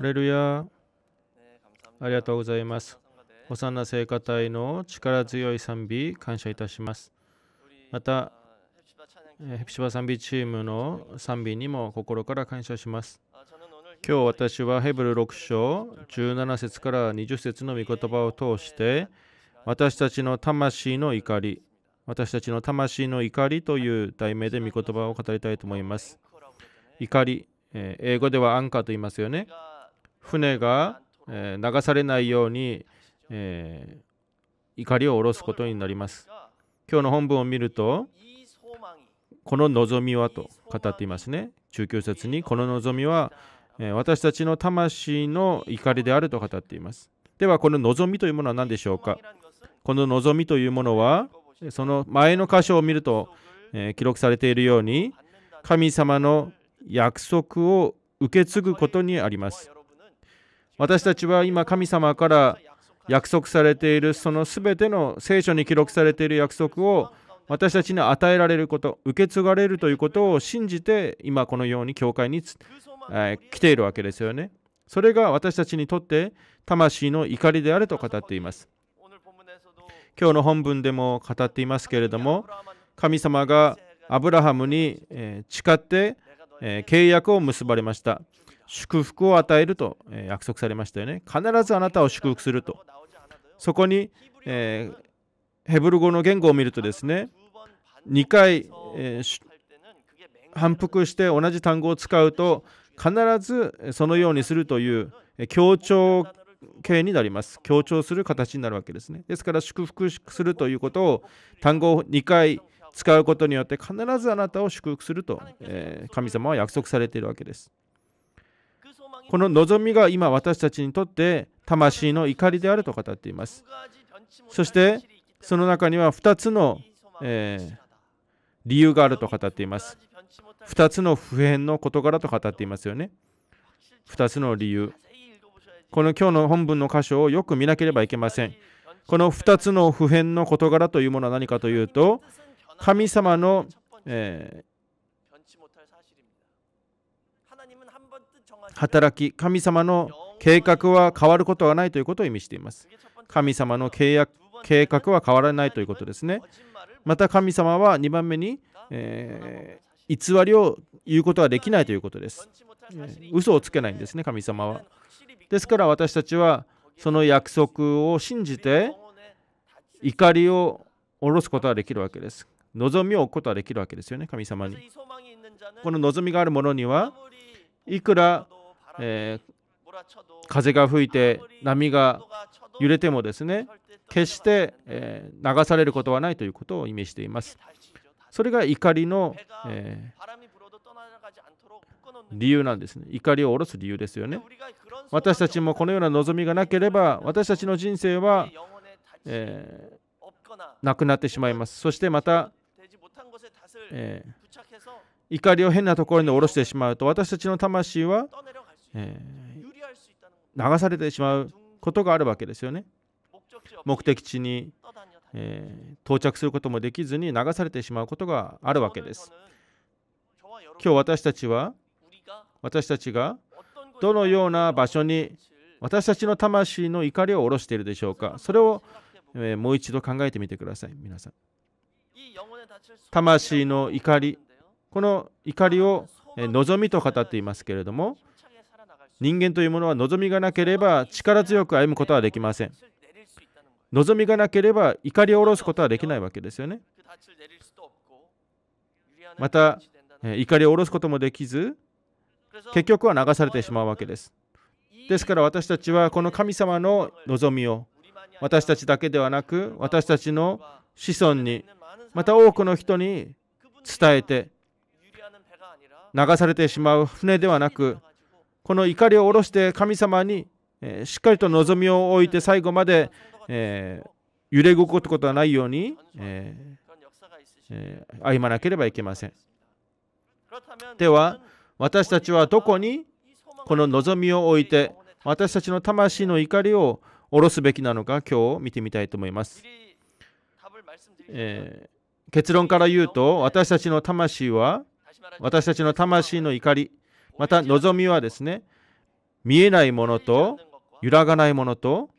レルヤありがとうございます。幼な生活聖歌隊の力強い賛美、感謝いたします。また、ヘプシバ賛美チームの賛美にも心から感謝します。今日私はヘブル6章17節から20節の御言葉を通して私たちの魂の怒り私たちの魂の怒りという題名で御言葉を語りたいと思います怒り、英語ではアンカーと言いますよね船が流されないように、え怒りを下ろすことになります。今日の本文を見ると、この望みはと語っていますね。中級説に、この望みは私たちの魂の怒りであると語っています。では、この望みというものは何でしょうかこの望みというものは、その前の箇所を見ると、え記録されているように、神様の約束を受け継ぐことにあります。私たちは今神様から約束されているその全ての聖書に記録されている約束を私たちに与えられること受け継がれるということを信じて今このように教会に、えー、来ているわけですよねそれが私たちにとって魂の怒りであると語っています今日の本文でも語っていますけれども神様がアブラハムに誓って契約を結ばれました祝福を与えると約束されましたよね。必ずあなたを祝福すると。そこに、えー、ヘブル語の言語を見るとですね、2回、えー、反復して同じ単語を使うと、必ずそのようにするという強調形になります。強調する形になるわけですね。ですから、祝福するということを単語を2回使うことによって、必ずあなたを祝福すると、えー、神様は約束されているわけです。この望みが今私たちにとって魂の怒りであると語っています。そしてその中には2つの、えー、理由があると語っています。2つの普遍の事柄と語っていますよね。2つの理由。この今日の本文の箇所をよく見なければいけません。この2つの普遍の事柄というものは何かというと、神様の、えー、働き、神様の計画は変わることはないということを意味しています。神様の契約計画は変わらないということですね。また神様は2番目に、えー、偽りを言うことはできないということです。嘘をつけないんですね、神様は。ですから私たちはその約束を信じて怒りを下ろすことはできるわけです。望みを置くことはできるわけですよね、神様に。この望みがある者には、いくらえー、風が吹いて波が揺れてもですね決して、えー、流されることはないということを意味していますそれが怒りの、えー、理由なんですね怒りを下ろす理由ですよね私たちもこのような望みがなければ私たちの人生は、えなくなってしまいますそしてまた、え怒りを変なところに下ろしてしまうと私たちの魂はえー、流されてしまうことがあるわけですよね。目的地に、えー、到着することもできずに流されてしまうことがあるわけです。今日私たちは私たちがどのような場所に私たちの魂の怒りを下ろしているでしょうかそれを、えー、もう一度考えてみてください皆さん魂の怒りこの怒りを、えー、望みと語っていますけれども人間というものは望みがなければ力強く歩むことはできません望みがなければ怒りを下ろすことはできないわけですよねまた怒りを下ろすこともできず結局は流されてしまうわけですですから私たちはこの神様の望みを私たちだけではなく私たちの子孫にまた多くの人に伝えて流されてしまう船ではなくこの怒りを下ろして神様にしっかりと望みを置いて最後まで、え揺れ動くことはないように、え歩まなければいけません。では私たちはどこにこの望みを置いて私たちの魂の怒りを下ろすべきなのか今日見てみたいと思います、えー、結論から言うと私たちの魂は私たちの魂の怒りまた望みはですね見えないものと揺らがないものと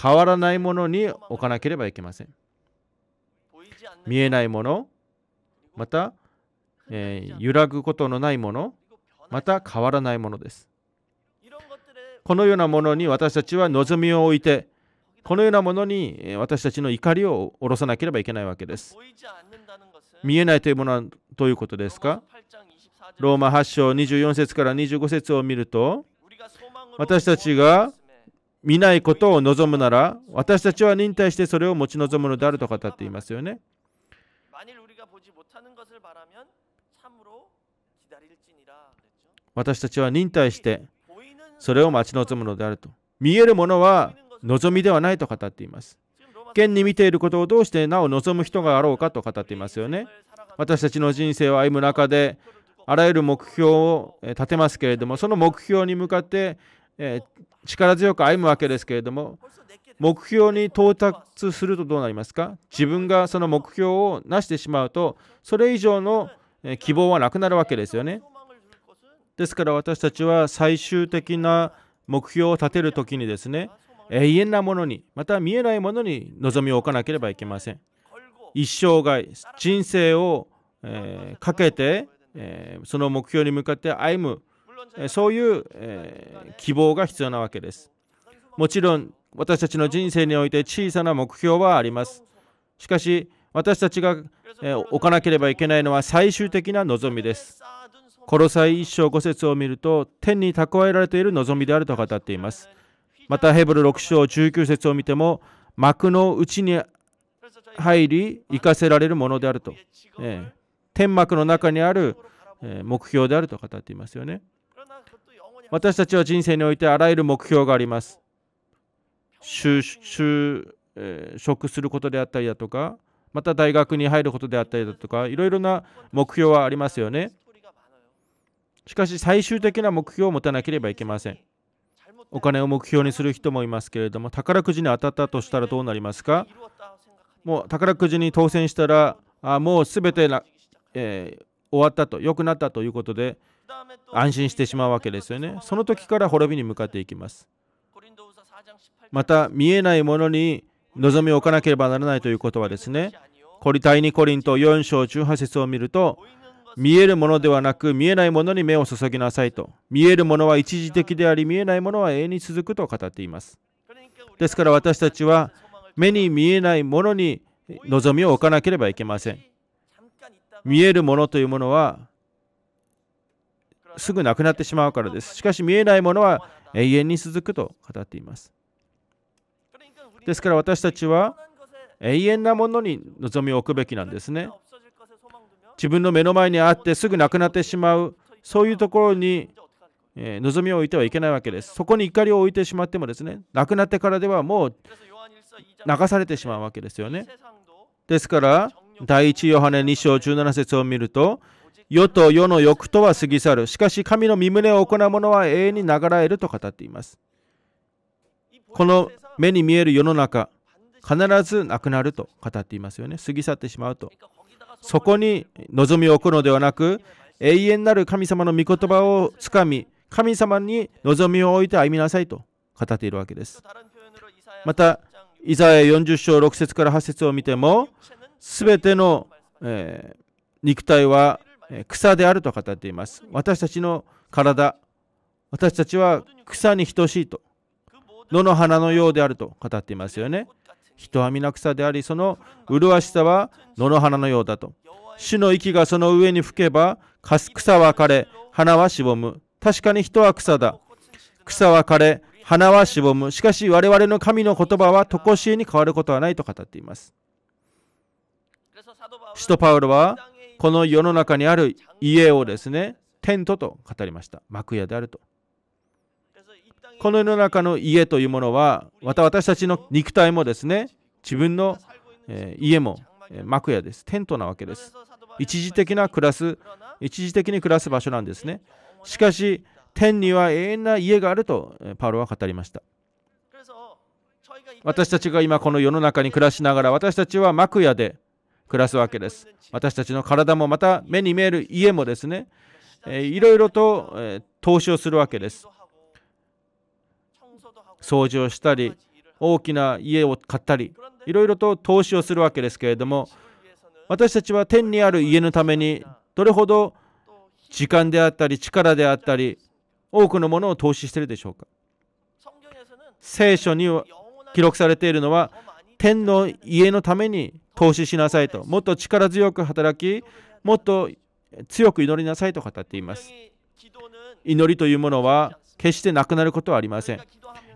変わらないものに置かなければいけません見えないものまた、えー、揺らぐことのないものまた変わらないものですこのようなものに私たちは望みを置いてこのようなものに私たちの怒りを下ろさなければいけないわけです見えないというものはどういうことですかローマ8章24節から25節を見ると私たちが見ないことを望むなら私たちは忍耐してそれを持ち望むのであると語っていますよね。私たちは忍耐してそれを待ち望むのであると。見えるものは望みではないと語っています。現に見ていることをどうしてなお望む人があろうかと語っていますよね。私たちの人生を歩む中であらゆる目標を立てますけれどもその目標に向かって、え力強く歩むわけですけれども目標に到達するとどうなりますか自分がその目標を成してしまうとそれ以上の希望はなくなるわけですよね。ですから私たちは最終的な目標を立てる時にですね永遠なものにまた見えないものに望みを置かなければいけません。一生涯人生を、えかけてえー、その目標に向かって歩むそういう、えー、希望が必要なわけですもちろん私たちの人生において小さな目標はありますしかし私たちが、えー、置かなければいけないのは最終的な望みですコロサイ一章五節を見ると天に蓄えられている望みであると語っていますまたヘブル6章19節を見ても幕の内に入り生かせられるものであると、ええ、天幕の中にある目標であると語っていますよね。私たちは人生においてあらゆる目標があります。就職することであったりだとか、また大学に入ることであったりだとか、いろいろな目標はありますよね。しかし最終的な目標を持たなければいけません。お金を目標にする人もいますけれども、宝くじに当たったとしたらどうなりますかもう宝くじに当選したら、あもうすべてえー、終わったと良くなったということで安心してしまうわけですよねその時から滅びに向かっていきますまた見えないものに望みを置かなければならないということはですねコリ第2コリント4章18節を見ると見えるものではなく見えないものに目を注ぎなさいと見えるものは一時的であり見えないものは永遠に続くと語っていますですから私たちは目に見えないものに望みを置かなければいけません見えるものというものはすぐなくなってしまうからです。しかし見えないものは永遠に続くと語っています。ですから私たちは永遠なものに望みを置くべきなんですね。自分の目の前にあってすぐなくなってしまう、そういうところに望みを置いてはいけないわけです。そこに怒りを置いてしまってもですね、なくなってからではもう流されてしまうわけですよね。ですから、第1ヨハネ2章17節を見ると、世と世の欲とは過ぎ去る。しかし神の身旨を行う者は永遠に流れると語っています。この目に見える世の中、必ずなくなると語っていますよね。過ぎ去ってしまうと。そこに望みを置くのではなく、永遠なる神様の御言葉をつかみ、神様に望みを置いて歩みなさいと語っているわけです。また、イザヤ40章6節から8節を見ても、すべての、えー、肉体は草であると語っています。私たちの体、私たちは草に等しいと、野の花のようであると語っていますよね。人は皆草であり、その麗しさは野の花のようだと。主の息がその上に吹けば、草は枯れ、花はしぼむ。確かに人は草だ。草は枯れ、花はしぼむ。しかし我々の神の言葉は常しえに変わることはないと語っています。使徒パウロはこの世の中にある家をですねテントと語りました幕屋であるとこの世の中の家というものはまた私たちの肉体もですね自分の、え家も、え幕屋ですテントなわけです一時的な暮らす一時的に暮らす場所なんですねしかし天には永遠な家があるとパウロは語りました私たちが今この世の中に暮らしながら私たちは幕屋で暮らすわけです。私たちの体もまた目に見える家もですね、えいろいろと、え投資をするわけです。掃除をしたり、大きな家を買ったり、いろいろと投資をするわけですけれども、私たちは天にある家のために、どれほど時間であったり、力であったり、多くのものを投資しているでしょうか。聖書に記録されているのは、天の家のために投資しなさいと、もっと力強く働き、もっと強く祈りなさいと語っています。祈りというものは決してなくなることはありません。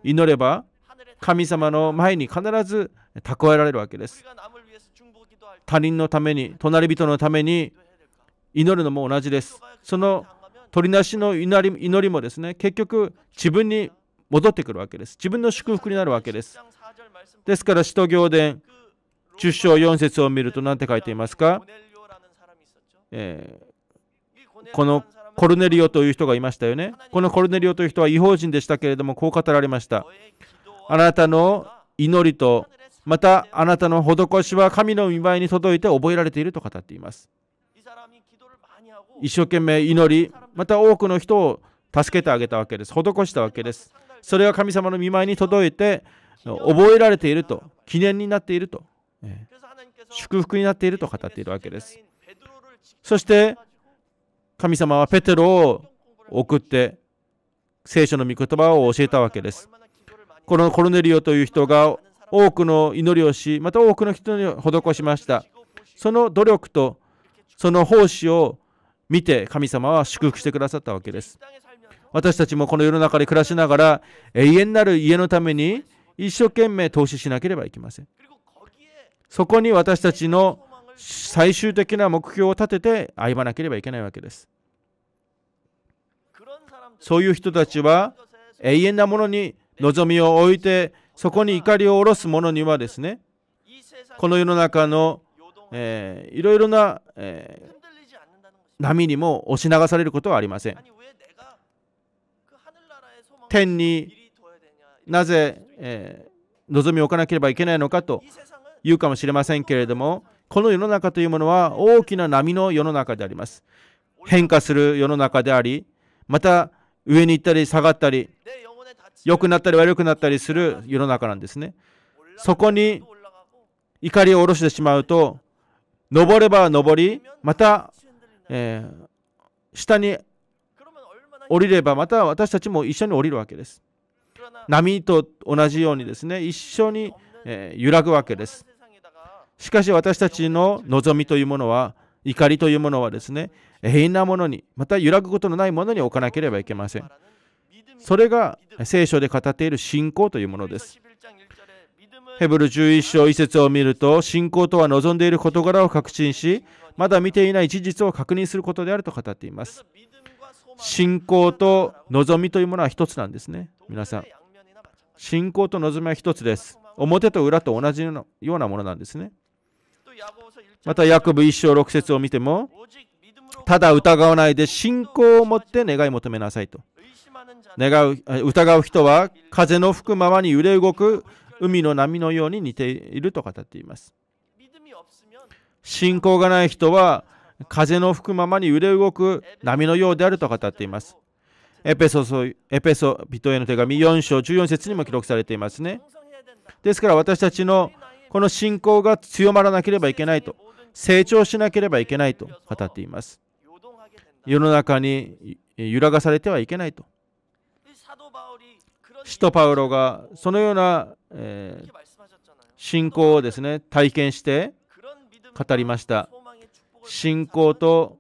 祈れば神様の前に必ず蓄えられるわけです。他人のために、隣人のために祈るのも同じです。その取りなしの祈り祈りもですね、結局自分に戻ってくるわけです。自分の祝福になるわけです。ですから、使徒行伝10章4節を見ると何て書いていますか、えー、このコルネリオという人がいましたよね。このコルネリオという人は違法人でしたけれども、こう語られました。あなたの祈りと、またあなたの施しは神の見舞いに届いて覚えられていると語っています。一生懸命祈り、また多くの人を助けてあげたわけです。施したわけです。それは神様の見舞いに届いて覚えられていると記念になっていると、祝福になっていると語っているわけですそして神様はペテロを送って聖書の御言葉を教えたわけですこのコルネリオという人が多くの祈りをしまた多くの人に施しましたその努力とその奉仕を見て神様は祝福してくださったわけです私たちもこの世の中で暮らしながら永遠なる家のために一生懸命投資しなければいけません。そこに私たちの最終的な目標を立てて歩まなければいけないわけです。そういう人たちは永遠なものに望みを置いてそこに怒りを下ろす者にはですねこの世の中の、えー、いろいろな、えー、波にも押し流されることはありません。天になぜ、えー、望みを置かなければいけないのかと言うかもしれませんけれどもこの世の中というものは大きな波の世の中であります変化する世の中でありまた上に行ったり下がったり良くなったり悪くなったりする世の中なんですねそこに怒りを下ろしてしまうと登れば登りまた、えー、下に降りればまた私たちも一緒に降りるわけです。波と同じようにですね一緒に、え揺らぐわけです。しかし私たちの望みというものは怒りというものはですね変遠なものにまた揺らぐことのないものに置かなければいけません。それが聖書で語っている信仰というものです。ヘブル11章1節を見ると信仰とは望んでいる事柄を確信しまだ見ていない事実を確認することであると語っています信仰と望みというものは一つなんですね皆さん信仰と望みは一つです表と裏と同じようなものなんですねまたヤコブ一章6節を見てもただ疑わないで信仰を持って願い求めなさいと願う疑う人は風の吹くままに揺れ動く海の波のように似ていると語っています信仰がない人は風の吹くままに揺れ動く波のようであると語っています。エペソエペソ人への手紙4章14節にも記録されていますね。ですから私たちのこの信仰が強まらなければいけないと、成長しなければいけないと語っています。世の中に揺らがされてはいけないと。使徒パウロがそのような、えー、信仰をですね体験して語りました。信仰と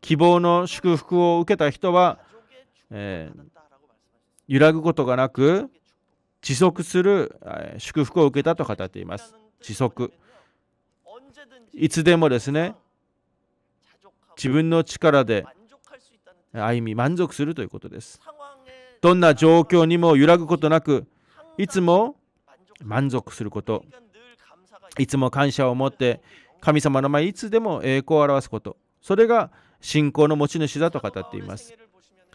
希望の祝福を受けた人は、えー、揺らぐことがなく持続する祝福を受けたと語っています。持続。いつでもですね、自分の力で歩み満足するということです。どんな状況にも揺らぐことなく、いつも満足すること、いつも感謝を持って神様の前いつでも栄光を表すことそれが信仰の持ち主だと語っています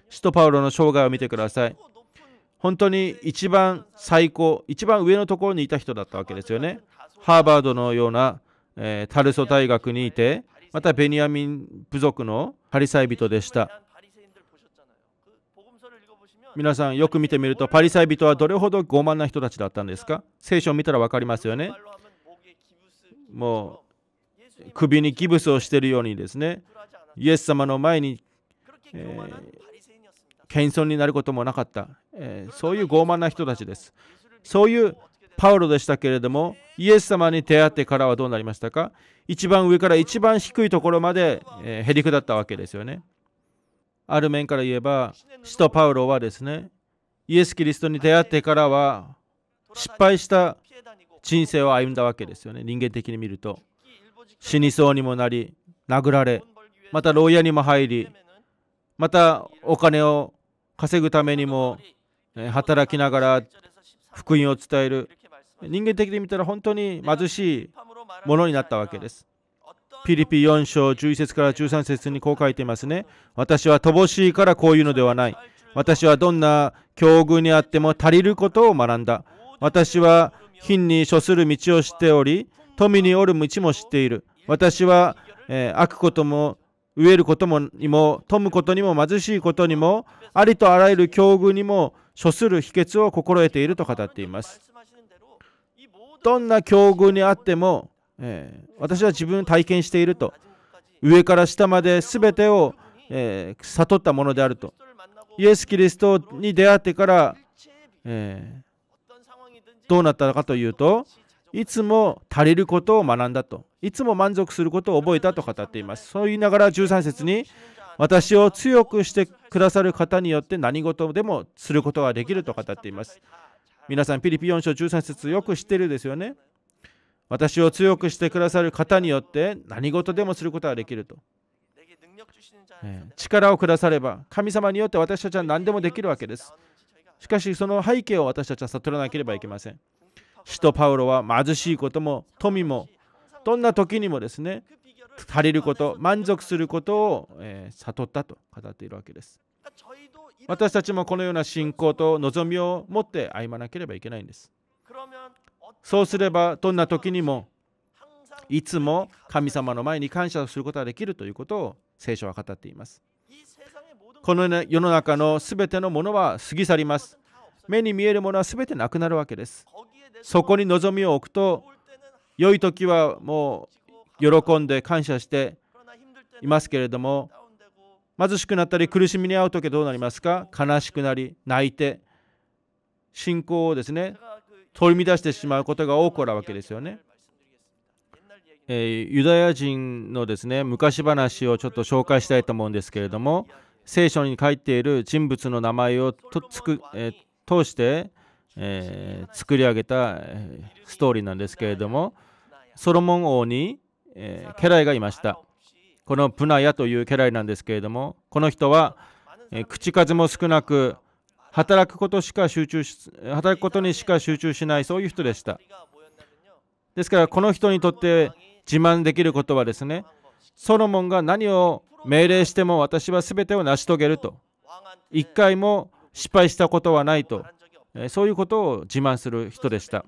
使徒パウロの生涯を見てください本当に一番最高一番上のところにいた人だったわけですよねハーバードのような、えタルソ大学にいてまたベニヤミン部族のハリサイ人でした皆さんよく見てみるとパリサイ人はどれほど傲慢な人たちだったんですか聖書を見たら分かりますよねも首にギブスをしているようにですね、イエス様の前に、えー、謙遜になることもなかった、えー、そういう傲慢な人たちです。そういうパウロでしたけれども、イエス様に出会ってからはどうなりましたか一番上から一番低いところまで、えー、へりくだったわけですよね。ある面から言えば、使徒パウロはですね、イエス・キリストに出会ってからは失敗した人生を歩んだわけですよね、人間的に見ると。死にそうにもなり殴られまた牢屋にも入りまたお金を稼ぐためにも働きながら福音を伝える人間的に見たら本当に貧しいものになったわけです。ピリピ4章11節から13節にこう書いていますね。私は乏しいからこういうのではない。私はどんな境遇にあっても足りることを学んだ。私は貧に処する道を知っており、富におる道も知っている。私は、えー、悪ことも飢えることもにも富むことにも貧しいことにもありとあらゆる境遇にも処する秘訣を心得ていると語っていますどんな境遇にあっても、えー、私は自分体験していると上から下まで全てを、えー、悟ったものであるとイエス・キリストに出会ってから、えー、どうなったのかというといつも足りることを学んだといつも満足することを覚えたと語っていますそう言いながら13節に私を強くしてくださる方によって何事でもすることができると語っています皆さんピリピ4章13節よく知ってるですよね私を強くしてくださる方によって何事でもすることができると力をくだされば神様によって私たちは何でもできるわけですしかしその背景を私たちは悟らなければいけません使徒パウロは貧しいことも富もどんな時にもですね足りること満足することを、え悟ったと語っているわけです私たちもこのような信仰と望みを持って歩まなければいけないんですそうすればどんな時にもいつも神様の前に感謝をすることができるということを聖書は語っていますこの世の中のすべてのものは過ぎ去ります目に見えるものはすべてなくなるわけですそこに望みを置くと良い時はもう喜んで感謝していますけれども貧しくなったり苦しみに遭う時はどうなりますか悲しくなり泣いて信仰をですね取り乱してしまうことが多くあるわけですよね。えー、ユダヤ人のですね昔話をちょっと紹介したいと思うんですけれども聖書に書いている人物の名前をとつく、えー、通してえー、作り上げたストーリーなんですけれどもソロモン王に、えー、家来がいましたこのプナヤという家来なんですけれどもこの人は、えー、口数も少なく働くことしか集中し働くことにしか集中しないそういう人でしたですからこの人にとって自慢できることはですねソロモンが何を命令しても私は全てを成し遂げると一回も失敗したことはないとそういうことを自慢する人でした。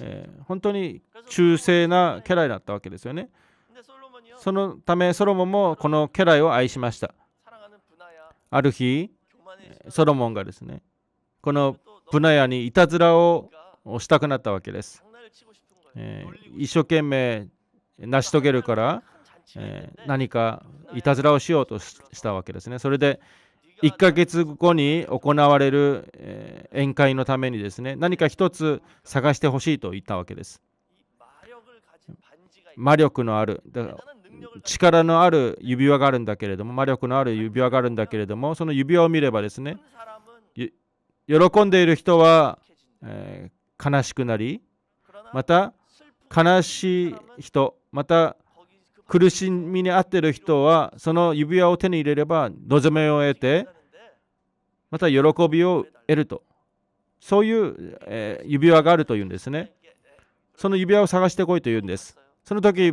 え本当に忠誠な家来だったわけですよね。そのためソロモンもこの家来を愛しました。ある日、ソロモンがですね、このブナヤにいたずらをしたくなったわけです。え一生懸命成し遂げるから、え何かいたずらをしようとしたわけですね。それで、1ヶ月後に行われる、え宴会のためにですね何か一つ探してほしいと言ったわけです。魔力のある力のある指輪があるんだけれども魔力のある指輪があるんだけれどもその指輪を見ればですね喜んでいる人は、え悲しくなりまた悲しい人また苦しみにあっている人はその指輪を手に入れれば望めを得てまた喜びを得るとそういう、え指輪があるというんですねその指輪を探してこいというんですその時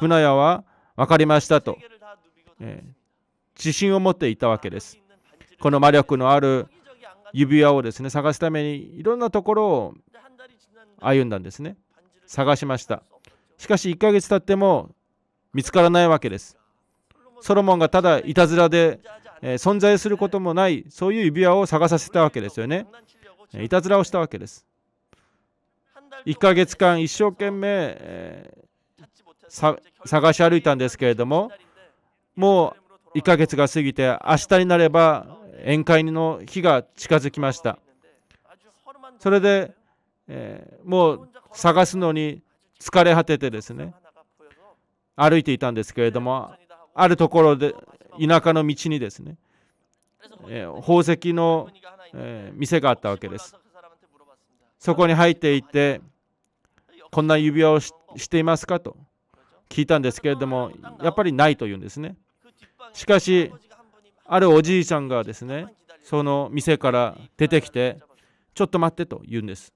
ブナヤは分かりましたと、え自信を持っていたわけですこの魔力のある指輪をですね探すためにいろんなところを歩んだんですね探しましたしかし1ヶ月経っても見つからないわけです。ソロモンがただいたずらで、えー、存在することもないそういう指輪を探させたわけですよね。いたずらをしたわけです。1ヶ月間一生懸命、えー、探し歩いたんですけれどももう1ヶ月が過ぎて明日になれば宴会の日が近づきましたそれで、えー、もう探すのに疲れ果ててですね歩いていたんですけれどもあるところで田舎の道にですね、えー、宝石の、えー、店があったわけですそこに入っていってこんな指輪をしていますかと聞いたんですけれどもやっぱりないというんですねしかしあるおじいちゃんがですねその店から出てきてちょっと待ってと言うんです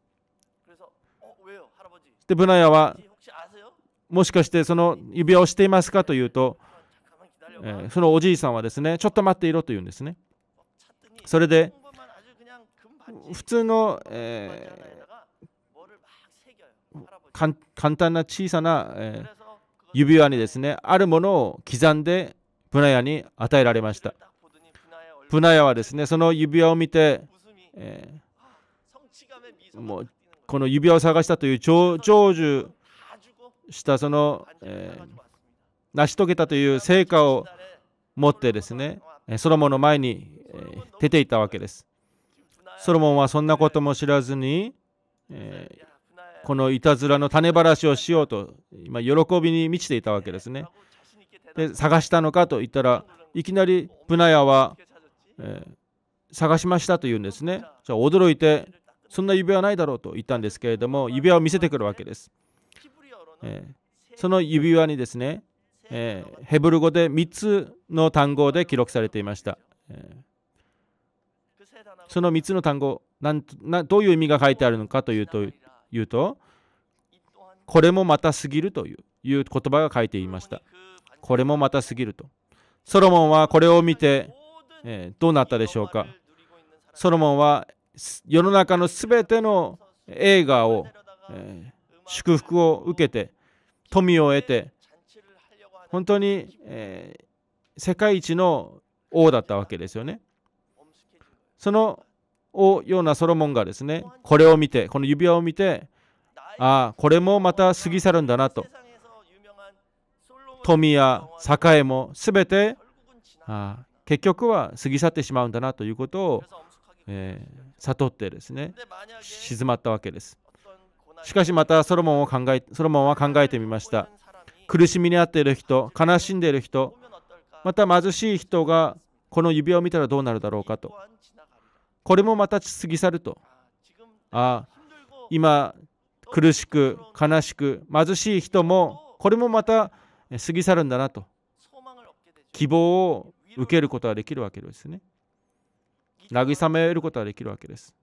でブナヤはもしかしてその指輪をしていますかというと、えそのおじいさんはですねちょっと待っていろと言うんですねそれで普通の、えー、簡単な小さな、えー、指輪にですねあるものを刻んでブナヤに与えられましたブナヤはですねその指輪を見て、えー、もうこの指輪を探したという長寿したその、えー、成し遂げたという成果を持ってですねソロモンの前に出ていたわけですソロモンはそんなことも知らずに、えー、このいたずらの種ばらしをしようと今喜びに満ちていたわけですねで探したのかと言ったらいきなりブナヤは、えー、探しましたと言うんですねじゃ驚いてそんな指輪はないだろうと言ったんですけれども指輪を見せてくるわけですえー、その指輪にですね、えー、ヘブル語で3つの単語で記録されていました、えー、その3つの単語なんなどういう意味が書いてあるのかというというとこれもまた過ぎるといういう言葉が書いていましたこれもまた過ぎるとソロモンはこれを見て、えー、どうなったでしょうかソロモンは世の中のすべての映画を、えー、祝福を受けて富を得て本当に、えー、世界一の王だったわけですよね。そのようなソロモンがですねこれを見てこの指輪を見てああこれもまた過ぎ去るんだなと富や栄も全てあ結局は過ぎ去ってしまうんだなということを、えー、悟ってですね静まったわけです。しかしまたソロモンを考えソロモンは考えてみました苦しみにあっている人悲しんでいる人また貧しい人がこの指輪を見たらどうなるだろうかとこれもまた過ぎ去るとああ今苦しく悲しく貧しい人もこれもまた過ぎ去るんだなと希望を受けることができるわけですね慰めることができるわけです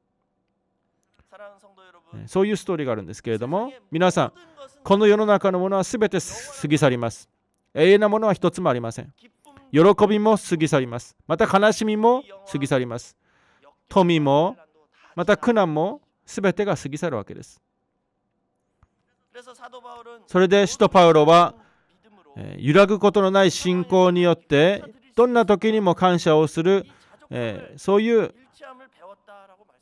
そういうストーリーがあるんですけれども皆さんこの世の中のものは全て過ぎ去ります永遠なものは一つもありません喜びも過ぎ去りますまた悲しみも過ぎ去ります富もまた苦難も全てが過ぎ去るわけですそれで使徒パウロは揺らぐことのない信仰によってどんな時にも感謝をする、えー、そういう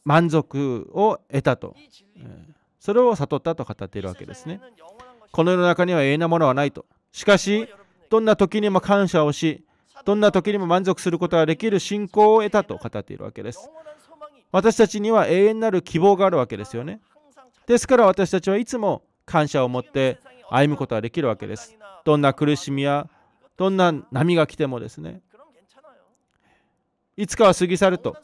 満足を得たと、それを悟ったと語っているわけですね。この世の中には永遠なものはないと。しかし、どんな時にも感謝をし、どんな時にも満足することができる信仰を得たと語っているわけです。私たちには永遠なる希望があるわけですよね。ですから私たちはいつも感謝を持って歩むことができるわけです。どんな苦しみやどんな波が来てもですね、いつかは過ぎ去ると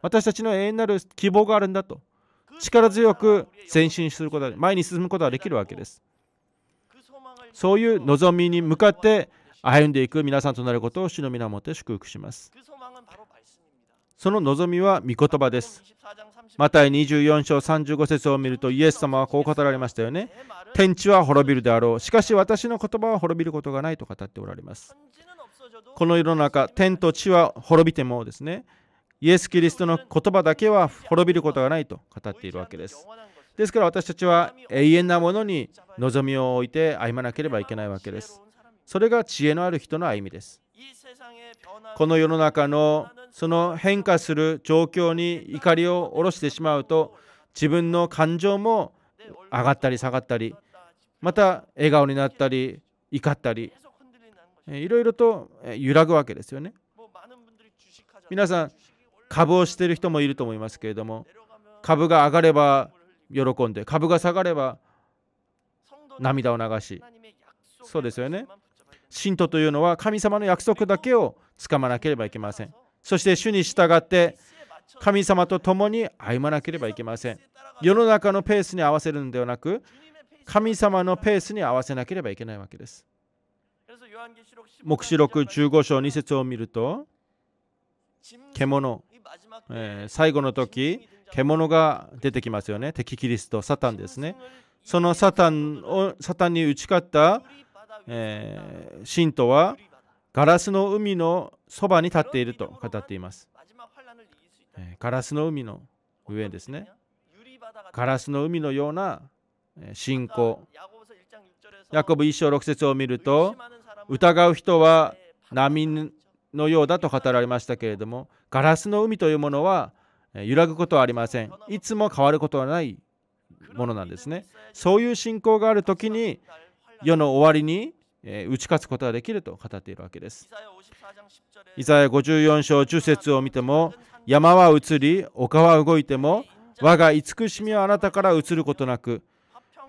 私たちの永遠なる希望があるんだと力強く前進すること前に進むことができるわけですそういう望みに向かって歩んでいく皆さんとなることを主の皆をもって祝福しますその望みは御言葉ですマタイ24章35節を見るとイエス様はこう語られましたよね天地は滅びるであろうしかし私の言葉は滅びることがないと語っておられますこの世の中天と地は滅びてもですねイエス・キリストの言葉だけは滅びることがないと語っているわけです。ですから私たちは永遠なものに望みを置いて歩まなければいけないわけです。それが知恵のある人の歩みです。この世の中のその変化する状況に怒りを下ろしてしまうと自分の感情も上がったり下がったりまた笑顔になったり怒ったりいろいろと揺らぐわけですよね。皆さん株をしている人もいると思いますけれども株が上がれば喜んで株が下がれば涙を流しそうですよね信徒というのは神様の約束だけをつかまなければいけませんそして主に従って神様と共に歩まなければいけません世の中のペースに合わせるのではなく神様のペースに合わせなければいけないわけです黙示録15章2節を見ると獣えー、最後の時獣が出てきますよね敵キリストサタンですねそのサタンをサタンに打ち勝った、えー、信徒はガラスの海のそばに立っていると語っています、えー、ガラスの海の上ですねガラスの海のような信仰ヤコブ1章6節を見ると疑う人は波のようだと語られましたけれどもガラスの海というものは揺らぐことはありませんいつも変わることはないものなんですねそういう信仰がある時に世の終わりに打ち勝つことができると語っているわけですイザヤ54章10節を見ても山は移り丘は動いても我が慈しみはあなたから移ることなく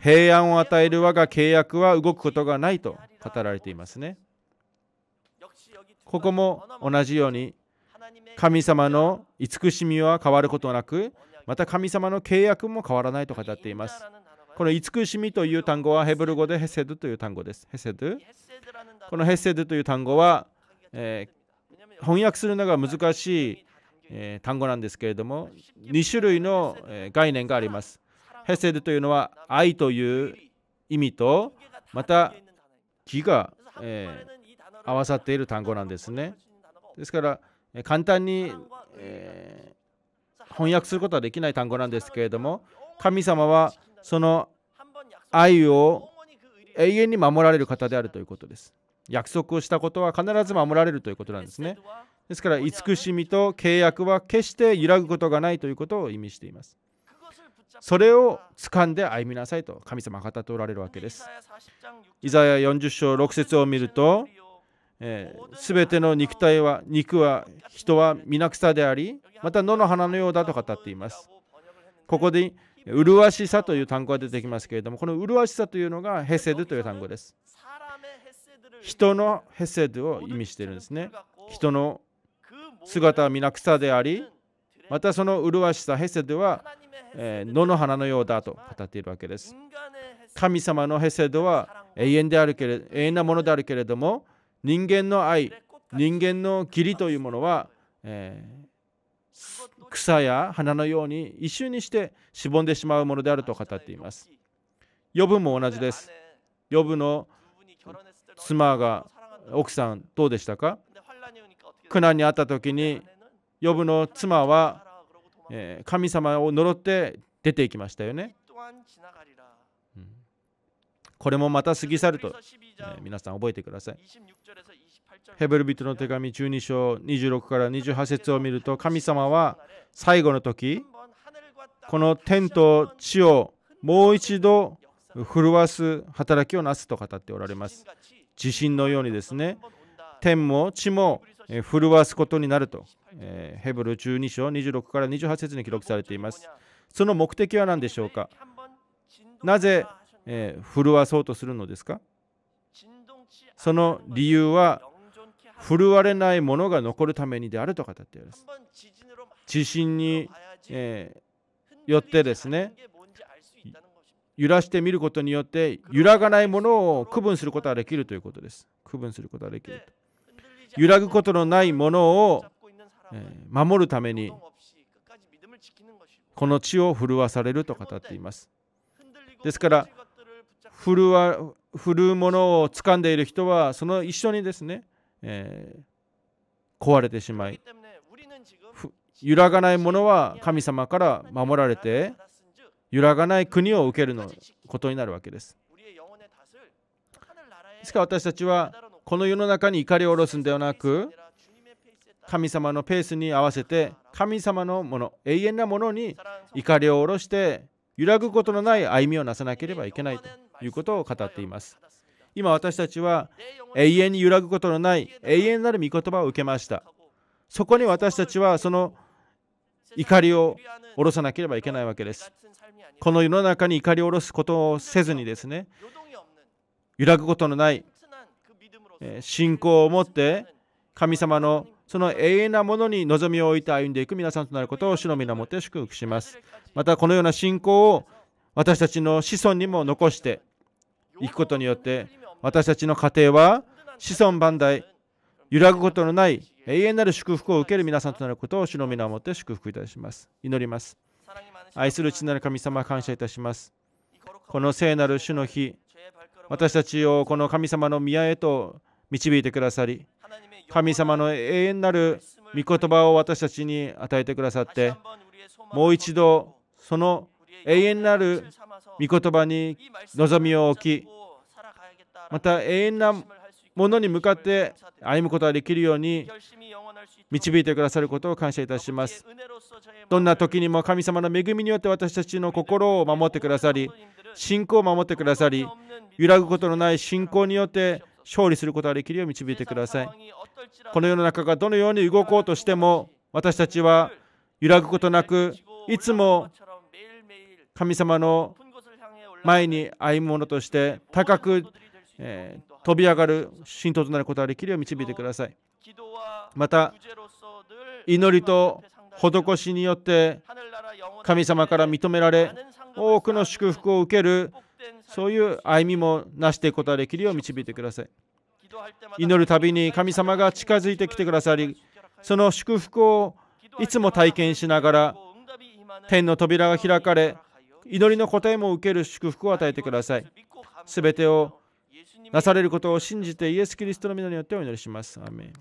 平安を与える我が契約は動くことがないと語られていますねここも同じように神様の慈しみは変わることなくまた神様の契約も変わらないと語っていますこの慈しみという単語はヘブル語でヘセドという単語ですヘセドこのヘセドという単語は、えー、翻訳するのが難しい、えー、単語なんですけれども2種類の、え概念がありますヘセドというのは愛という意味とまた義が、えー合わさっている単語なんですね。ですから簡単に、えー、翻訳することはできない単語なんですけれども神様はその愛を永遠に守られる方であるということです。約束をしたことは必ず守られるということなんですね。ですから慈しみと契約は決して揺らぐことがないということを意味しています。それを掴んで歩みなさいと神様が語っておられるわけです。イザヤ40章6節を見るとえべ全ての肉体は肉は人は皆草でありまた野の花のようだと語っていますここで麗しさという単語が出てきますけれどもこの麗しさというのがヘセドという単語です人のヘセドを意味しているんですね人の姿は皆草でありまたその麗しさヘセドは、え野の花のようだと語っているわけです神様のヘセドは永遠であるけれ永遠なものであるけれども人間の愛人間の霧というものは、えー、草や花のように一瞬にしてしぼんでしまうものであると語っています呼ぶも同じです呼ぶの妻が奥さんどうでしたか苦難にあった時に呼ぶの妻は、えー、神様を呪って出ていきましたよねこれもまた過ぎ去ると、えー、皆さん覚えてください。ヘブル人の手紙12章26から28節を見ると神様は最後の時この天と地をもう一度震わす働きをなすと語っておられます。地震のようにですね天も地も震わすことになると、えー、ヘブル12章26から28節に記録されています。その目的は何でしょうかなぜえー、震わそうとするのですかその理由は震われないものが残るためにであると語っています。地震に、えー、よってですね揺らしてみることによって揺らがないものを区分することができるということです。区分することができると。揺らぐことのないものを、え守るためにこの地を震わされると語っています。ですから振るわ振るものを掴んでいる人はその一緒にですね、えー、壊れてしまい揺らがないものは神様から守られて揺らがない国を受けるのことになるわけです。ですから私たちはこの世の中に怒りを下ろすんではなく神様のペースに合わせて神様のもの永遠なものに怒りを下ろして揺らぐことのない歩みをなさなければいけないと。いうことを語っています今私たちは永遠に揺らぐことのない永遠なる御言葉を受けましたそこに私たちはその怒りを下ろさなければいけないわけですこの世の中に怒りを下ろすことをせずにですね揺らぐことのない信仰を持って神様のその永遠なものに望みを置いて歩んでいく皆さんとなることを主の皆もって祝福しますまたこのような信仰を私たちの子孫にも残して行くことによって私たちの家庭は子孫万代揺らぐことのない永遠なる祝福を受ける皆さんとなることを主の皆をもって祝福いたします祈ります愛する父なる神様感謝いたしますこの聖なる主の日私たちをこの神様の宮へと導いてくださり神様の永遠なる御言葉を私たちに与えてくださってもう一度その永遠なる御言葉に望みを置きまた永遠なものに向かって歩むことができるように導いてくださることを感謝いたしますどんな時にも神様の恵みによって私たちの心を守ってくださり信仰を守ってくださり揺らぐことのない信仰によって勝利することができるよう導いてくださいこの世の中がどのように動こうとしても私たちは揺らぐことなくいつも神様の前に歩む者として高く、えー、飛び上がる信徒となることができるよう導いてください。また祈りと施しによって神様から認められ多くの祝福を受けるそういう歩みもなしていくことができるよう導いてください祈るたびに神様が近づいてきてくださりその祝福をいつも体験しながら天の扉が開かれ祈りの答えも受ける祝福を与えてください。すべてをなされることを信じてイエス・キリストの皆によってお祈りします。アメン